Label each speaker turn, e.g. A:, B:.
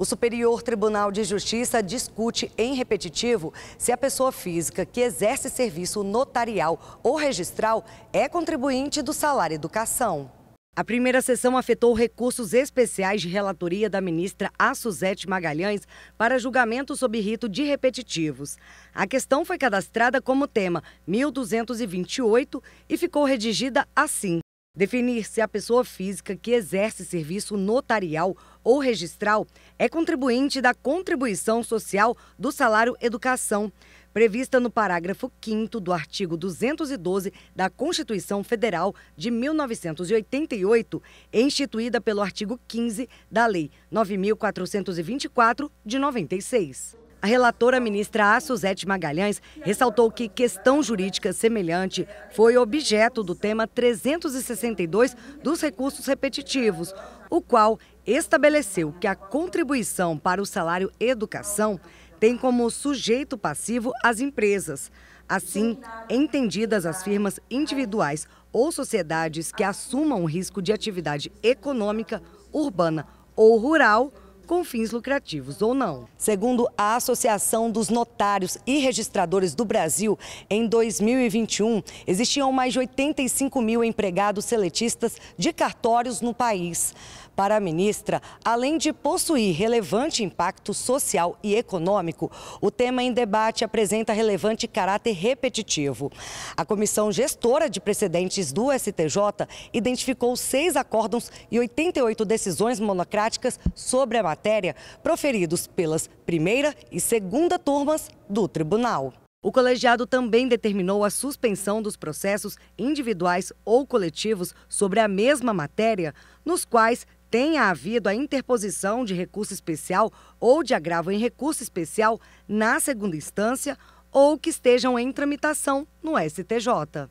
A: O Superior Tribunal de Justiça discute em repetitivo se a pessoa física que exerce serviço notarial ou registral é contribuinte do salário educação. A primeira sessão afetou recursos especiais de relatoria da ministra Suzete Magalhães para julgamento sob rito de repetitivos. A questão foi cadastrada como tema 1228 e ficou redigida assim. Definir se a pessoa física que exerce serviço notarial ou registral é contribuinte da contribuição social do salário educação, prevista no parágrafo 5 do artigo 212 da Constituição Federal de 1988, instituída pelo artigo 15 da Lei 9424 de 96. A relatora ministra a Suzete Magalhães ressaltou que questão jurídica semelhante foi objeto do tema 362 dos recursos repetitivos, o qual estabeleceu que a contribuição para o salário educação tem como sujeito passivo as empresas. Assim, entendidas as firmas individuais ou sociedades que assumam o risco de atividade econômica, urbana ou rural, com fins lucrativos ou não. Segundo a Associação dos Notários e Registradores do Brasil, em 2021 existiam mais de 85 mil empregados seletistas de cartórios no país. Para a ministra, além de possuir relevante impacto social e econômico, o tema em debate apresenta relevante caráter repetitivo. A comissão gestora de precedentes do STJ identificou seis acórdãos e 88 decisões monocráticas sobre a matéria matéria proferidos pelas primeira e segunda turmas do tribunal. O colegiado também determinou a suspensão dos processos individuais ou coletivos sobre a mesma matéria, nos quais tenha havido a interposição de recurso especial ou de agravo em recurso especial na segunda instância ou que estejam em tramitação no STJ.